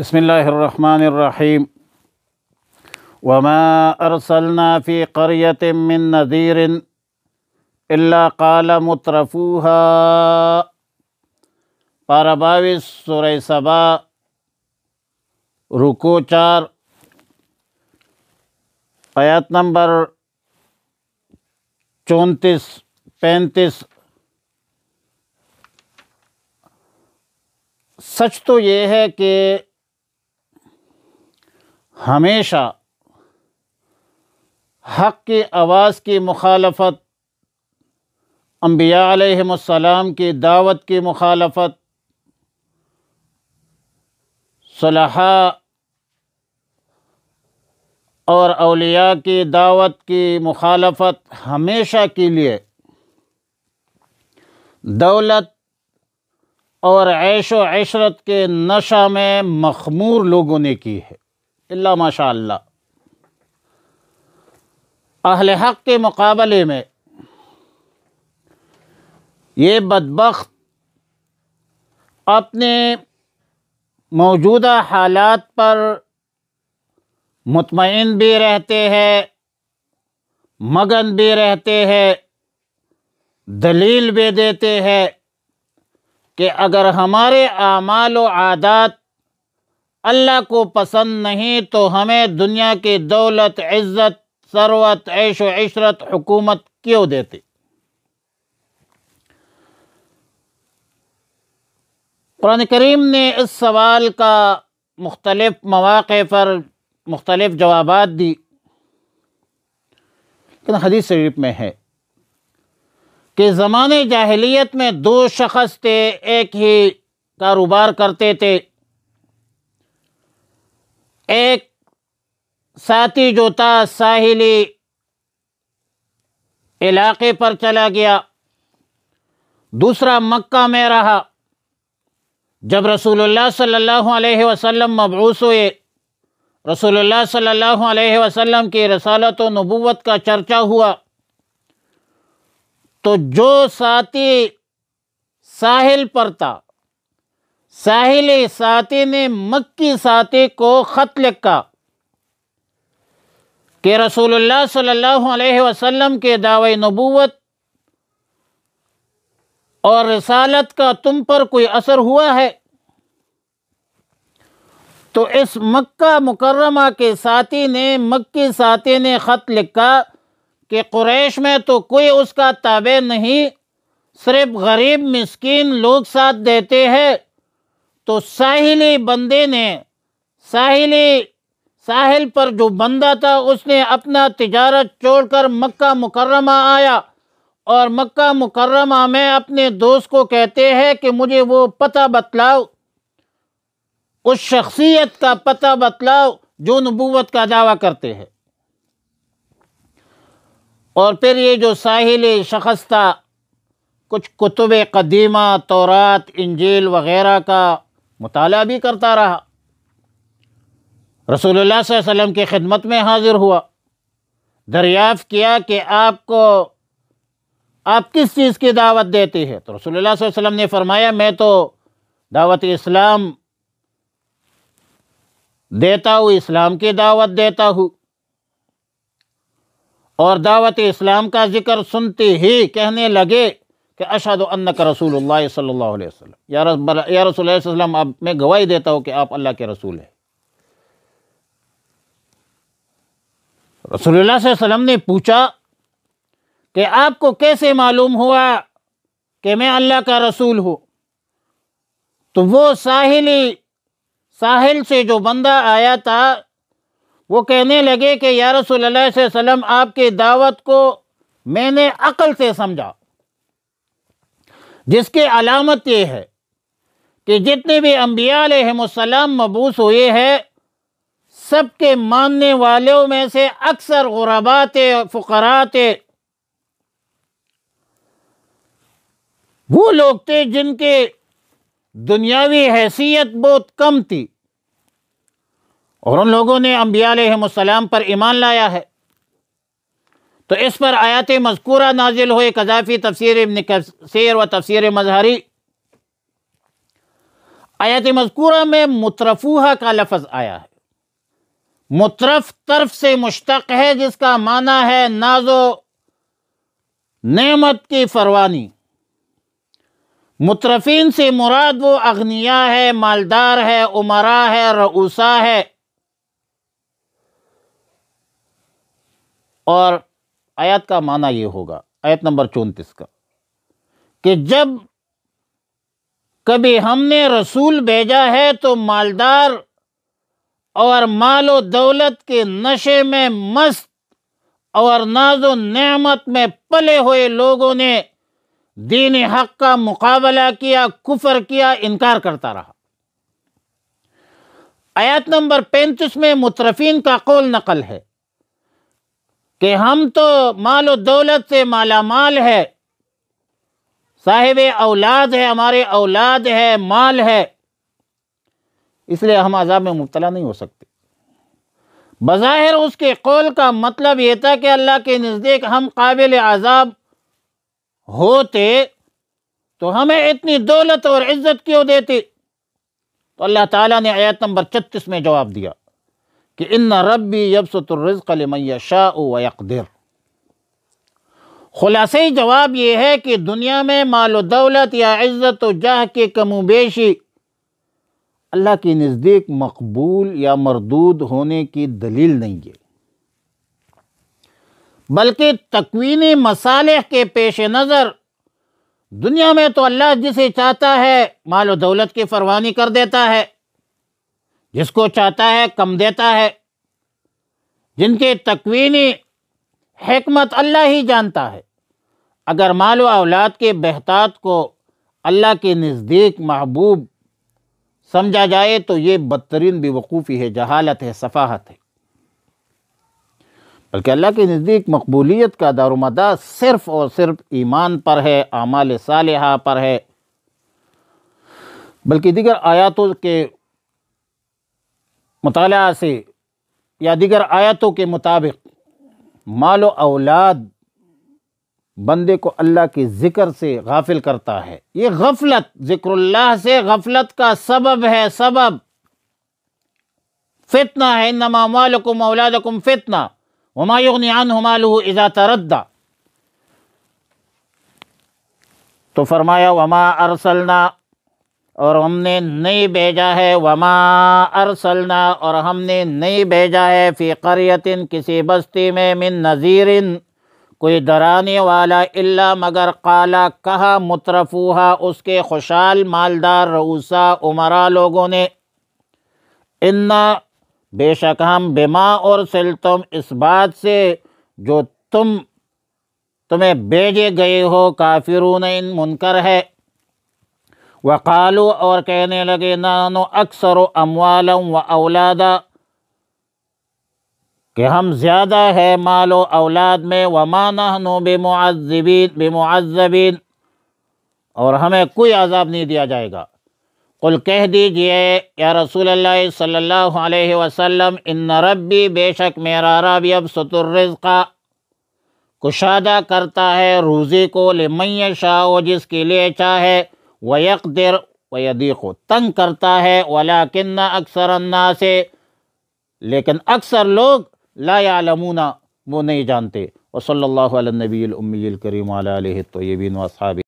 بسم الله الرحمن الرحيم وما أرسلنا في قرية من نذير إلا قال مترفوها پارہ سورة سبا ركو چار آيات نمبر چونتس پینتس سچ تو یہ ہے کہ ہمیشہ حق کی آواز کی مخالفت انبیاء علیہم السلام کی دعوت کی مخالفت صلحاء اور اولیاء کی دعوت کی مخالفت ہمیشہ کے لیے دولت اور عیش و عشرت کے نشہ میں مخمور لوگوں نے کی ہے اللہ ماشاء اللہ اہل حق کے مقابلے میں یہ بدبخت اپنے موجودہ حالات پر مطمئن بھی رہتے ہیں مگن بھی رہتے ہیں دلیل بھی دیتے ہیں کہ اگر ہمارے اعمال و عادات اللہ کو پسند نہیں تو ہمیں دنیا کی دولت عزت ثروت عیش و عشرت حکومت کیوں دیتی قرآن کریم نے اس سوال کا مختلف مواقع پر مختلف جوابات دی لیکن حدیث شریف میں ہے کہ زمان جاہلیت میں دو شخص تھے ایک ہی کاروبار کرتے تھے ایک ساتھی جو تھا ساحلی علاقے پر چلا گیا دوسرا مکہ میں رہا جب رسول اللہ صلی اللہ علیہ وسلم مبعوث ہوئے رسول اللہ صلی اللہ علیہ وسلم کی رسالت و نبوت کا چرچا ہوا تو جو ساتھی ساحل پر تھا ساحل ساتے نے مکی ساتے کو خط لکھا کہ رسول اللہ صلی اللہ علیہ وسلم کے دعوی نبوت اور رسالت کا تم پر کوئی اثر ہوا ہے تو اس مکہ مکرمہ کے ساتھی نے مکی ساتھی نے خط لکھا کہ قریش میں تو کوئی اس کا تابع نہیں صرف غریب مسکین لوگ ساتھ دیتے ہیں تو ساحلی بندے نے ساحلی ساحل پر جو بندہ تھا اس نے اپنا تجارت چھوڑ کر مکہ مکرمہ آیا اور مکہ مکرمہ میں اپنے دوست کو کہتے ہیں کہ مجھے وہ پتہ بتلاؤ اس شخصیت کا پتہ بتلاؤ جو نبوت کا دعویٰ کرتے ہیں اور پھر یہ جو ساحل شخص تھا کچھ کتب قدیمہ تورات انجیل وغیرہ کا مطالعہ بھی کرتا رہا رسول اللہ صلی اللہ علیہ وسلم کی خدمت میں حاضر ہوا دریافت کیا کہ آپ کو آپ کس چیز کی دعوت دیتی ہے تو رسول اللہ صلی اللہ علیہ وسلم نے فرمایا میں تو دعوت اسلام دیتا ہوں اسلام کی دعوت دیتا ہوں اور دعوت اسلام کا ذکر سنتے ہی کہنے لگے اشاد اللہ کا رسول اللہ صلی اللہ علیہ وسلم یا رسول اللہ علیہ وسلم میں گواہی دیتا ہوں کہ آپ اللہ کے رسول ہیں رسول اللہ صلی اللہ علیہ وسلم نے پوچھا کہ آپ کو کیسے معلوم ہوا کہ میں اللہ کا رسول ہوں تو وہ ساحلی ساحل سے جو بندہ آیا تھا وہ کہنے لگے کہ یا رسول اللہ اللہ صلی علیہ وسلم آپ کی دعوت کو میں نے عقل سے سمجھا جس کے علامت یہ ہے کہ جتنے بھی انبیاء علیہ السلام مبوس ہوئے ہیں سب کے ماننے والوں میں سے اکثر غربات فقرات وہ لوگ تھے جن کے دنیاوی حیثیت بہت کم تھی اور ان لوگوں نے انبیاء علیہ السلام پر ایمان لایا ہے تو اس پر آیات مذکورہ نازل ہوئے قذافی تفسیر ابن و تفسیر مظہری آیات مذکورہ میں مترفوحا کا لفظ آیا ہے مترف طرف سے مشتق ہے جس کا معنی ہے ناز و نعمت کی فروانی مترفین سے مراد وہ اغنیا ہے مالدار ہے عمرہ ہے رؤوسا ہے اور کا معنی یہ ہوگا آیت نمبر چونتیس کا کہ جب کبھی ہم نے رسول بھیجا ہے تو مالدار اور مال و دولت کے نشے میں مست اور ناز و نعمت میں پلے ہوئے لوگوں نے دین حق کا مقابلہ کیا کفر کیا انکار کرتا رہا آیت نمبر پینتیس میں مترفین کا قول نقل ہے کہ ہم تو مال و دولت سے مالا مال ہے صاحب اولاد ہے ہمارے اولاد ہے مال ہے اس لیے ہم عذاب میں مبتلا نہیں ہو سکتے بظاہر اس کے قول کا مطلب یہ تھا کہ اللہ کے نزدیک ہم قابل عذاب ہوتے تو ہمیں اتنی دولت اور عزت کیوں دیتی تو اللہ تعالیٰ نے آیت نمبر چتیس میں جواب دیا کہ ان ربی یبس و یقدر خلاصی جواب یہ ہے کہ دنیا میں مال و دولت یا عزت و جاہ کے کم و بیشی اللہ کے نزدیک مقبول یا مردود ہونے کی دلیل نہیں ہے بلکہ تکوینی مصالح کے پیش نظر دنیا میں تو اللہ جسے چاہتا ہے مال و دولت کی فروانی کر دیتا ہے جس کو چاہتا ہے کم دیتا ہے جن کے تقوینی حکمت اللہ ہی جانتا ہے اگر مال و اولاد کے بہتات کو اللہ کے نزدیک محبوب سمجھا جائے تو یہ بدترین بے وقوفی ہے جہالت ہے صفاحت ہے بلکہ اللہ کے نزدیک مقبولیت کا دار و مدار صرف اور صرف ایمان پر ہے اعمال صالحہ پر ہے بلکہ دیگر آیاتوں کے مطالعہ سے یا دیگر آیتوں کے مطابق مال و اولاد بندے کو اللہ کے ذکر سے غافل کرتا ہے یہ غفلت ذکر اللہ سے غفلت کا سبب ہے سبب فتنہ ہے انما مالکم اولادکم فتنہ وما یغنی عنہ مالہ اذا تردہ تو فرمایا وما ارسلنا اور ہم نے نہیں بھیجا ہے وما ارسلنا اور ہم نے نہیں بھیجا ہے فی قریتن کسی بستی میں من نظیراً کوئی ڈرانے والا اللہ مگر قالا کہا مترفوہا اس کے خوشحال مالدار رؤوسا عمرہ لوگوں نے انا بے شک ہم بما اور سلتم اس بات سے جو تم تمہیں بھیجے گئے ہو کافرون ان منکر ہے وقالو اور کہنے لگے نانو اکثر و اموالا و اولادا کہ ہم زیادہ ہے مال و اولاد میں وما نحنو بمعذبین بمعذبین اور ہمیں کوئی عذاب نہیں دیا جائے گا قل کہہ دیجئے یا رسول اللہ صلی اللہ علیہ وسلم ان ربی بے شک میرا یبسط الرزق کشادہ کرتا ہے روزی کو لمن شاہ و جس کے لیے چاہے ویقدر ویدیقو تنگ کرتا ہے ولیکن اکثر الناس لیکن اکثر لوگ لا یعلمون وہ نہیں جانتے وصل اللہ علی النبی الامی الکریم علیہ الطیبین و اصحابہ